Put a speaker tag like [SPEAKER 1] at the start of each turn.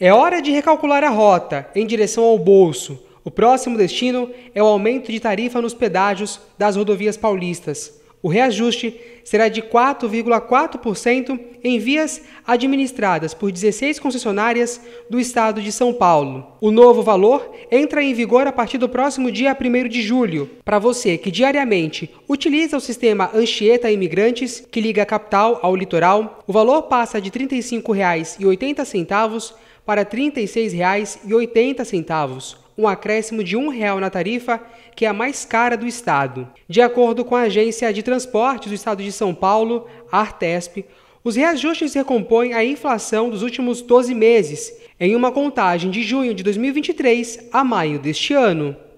[SPEAKER 1] É hora de recalcular a rota em direção ao bolso. O próximo destino é o aumento de tarifa nos pedágios das rodovias paulistas. O reajuste será de 4,4% em vias administradas por 16 concessionárias do estado de São Paulo. O novo valor entra em vigor a partir do próximo dia 1 de julho. Para você que diariamente utiliza o sistema Anchieta Imigrantes, que liga a capital ao litoral, o valor passa de R$ 35,80 para R$ 36,80, um acréscimo de R$ 1,00 na tarifa, que é a mais cara do estado. De acordo com a Agência de Transportes do Estado de São Paulo, a Artesp, os reajustes recompõem a inflação dos últimos 12 meses, em uma contagem de junho de 2023 a maio deste ano.